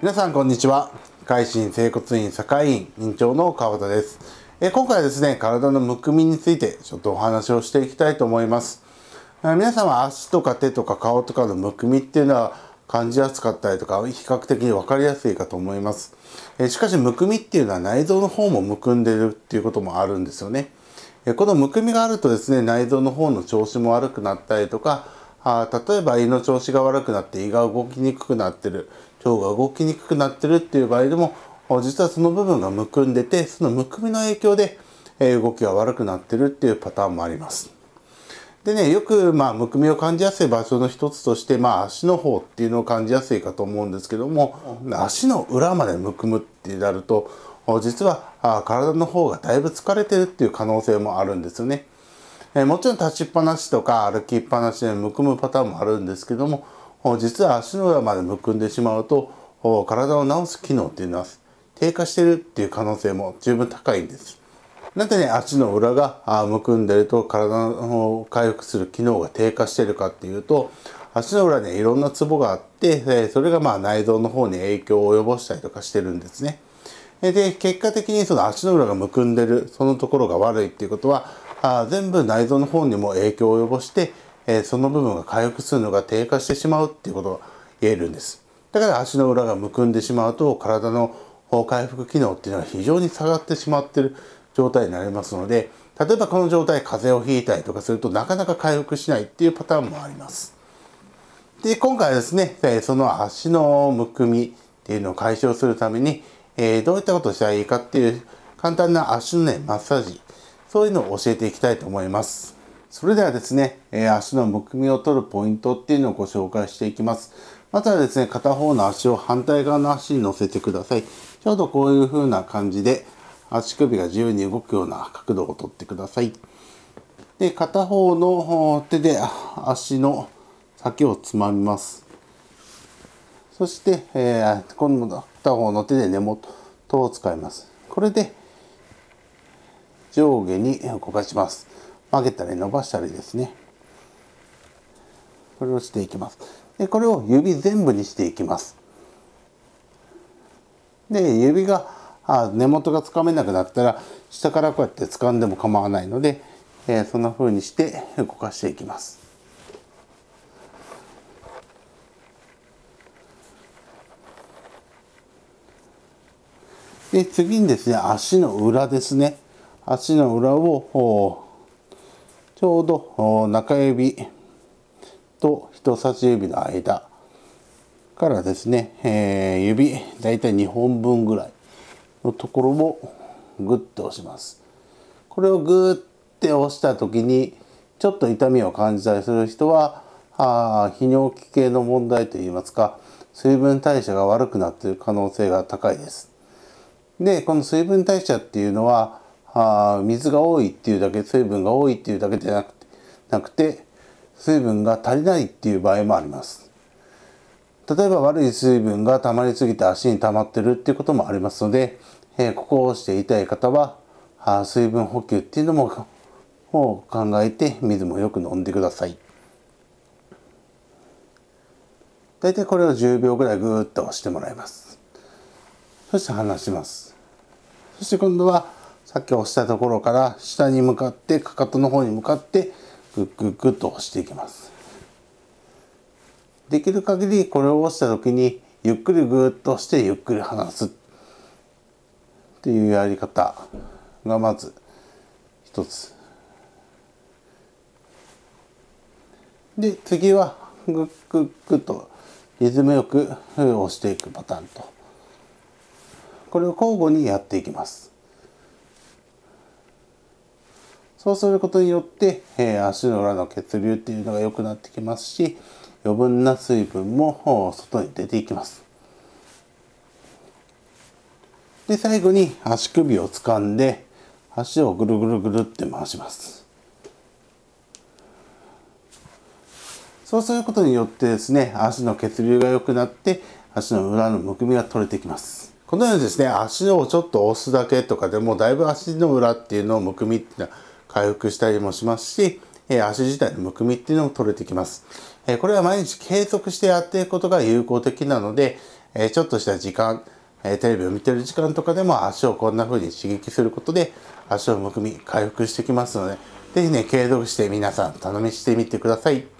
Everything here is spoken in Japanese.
皆さんこんにちは海進整骨院堺院院長の川田ですえ今回はですね体のむくみについてちょっとお話をしていきたいと思います皆さんは足とか手とか顔とかのむくみっていうのは感じやすかったりとか比較的に分かりやすいかと思いますえしかしむくみっていうのは内臓の方もむくんでるっていうこともあるんですよねえこのむくみがあるとですね内臓の方の調子も悪くなったりとかあ例えば胃の調子が悪くなって胃が動きにくくなってる腸が動きにくくなってるっていう場合でも実はその部分がむくんでてそのむくみの影響で動きが悪くなってるっていうパターンもあります。でね、よく、まあ、むくみを感じやすい場所の一つとして、まあ、足の方っていうのを感じやすいかと思うんですけども、足の裏までむくむってなると、実は、体の方がだいぶ疲れてるっていう可能性もあるんですよね。えもちろん立ちっぱなしとか歩きっぱなしでむくむパターンもあるんですけども実は足の裏までむくんでしまうと体を治す機能っていうのは低下してるっていう可能性も十分高いんです。なぜね足の裏がむくんでると体を回復する機能が低下してるかっていうと足の裏に、ね、いろんなツボがあってえそれがまあ内臓の方に影響を及ぼしたりとかしてるんですね。で結果的にその足の裏がむくんでるそのところが悪いっていうことはあ全部内臓の方にも影響を及ぼして、えー、その部分が回復するのが低下してしまうっていうことが言えるんです。だから足の裏がむくんでしまうと体の回復機能っていうのは非常に下がってしまってる状態になりますので例えばこの状態風邪をひいたりとかするとなかなか回復しないっていうパターンもあります。で今回はですねその足のむくみっていうのを解消するためにどういったことをしたらいいかっていう簡単な足のねマッサージそういうのを教えていきたいと思います。それではですね、えー、足のむくみを取るポイントっていうのをご紹介していきます。まずはですね、片方の足を反対側の足に乗せてください。ちょうどこういう風な感じで、足首が自由に動くような角度をとってください。で、片方の手で足の先をつまみます。そして、えー、今度片方の手で根元を使います。これで、上下に動かします。曲げたり伸ばしたりですね。これをしていきます。で、これを指全部にしていきます。で、指が、あ根元がつかめなくなったら、下からこうやって掴んでも構わないので、えー、そんな風にして動かしていきます。で、次にですね、足の裏ですね。足の裏をちょうど中指と人差し指の間からですね、えー、指大体2本分ぐらいのところをグッと押しますこれをグッって押した時にちょっと痛みを感じたりする人はあ泌尿器系の問題といいますか水分代謝が悪くなっている可能性が高いですでこの水分代謝っていうのはあ水が多いっていうだけ水分が多いっていうだけじゃなくてなくて水分が足りないっていう場合もあります例えば悪い水分が溜まりすぎて足に溜まってるっていうこともありますので、えー、ここをして痛い方はあ水分補給っていうのもを考えて水もよく飲んでください大体これを10秒ぐらいぐーっと押してもらいますそして離しますそして今度はさっき押したところから下に向かってかかとの方に向かってグッグッグッと押していきますできる限りこれを押した時にゆっくりグーッと押してゆっくり離すっていうやり方がまず一つで次はグッグッグッとリズムよく押していくパターンとこれを交互にやっていきますそうすることによって、えー、足の裏の血流っていうのが良くなってきますし余分な水分も外に出ていきますで最後に足首を掴んで足をぐるぐるぐるって回しますそうすることによってですね足の血流が良くなって足の裏のむくみが取れてきますこのようにですね足をちょっと押すだけとかでもだいぶ足の裏っていうのをむくみっていうのは回復したりもしますし、え足自体のむくみっていうのも取れてきます。えこれは毎日継続してやっていくことが有効的なので、えちょっとした時間、えテレビを見てる時間とかでも足をこんな風に刺激することで足のむくみ回復してきますので、是非ね、継続して皆さん頼みしてみてください。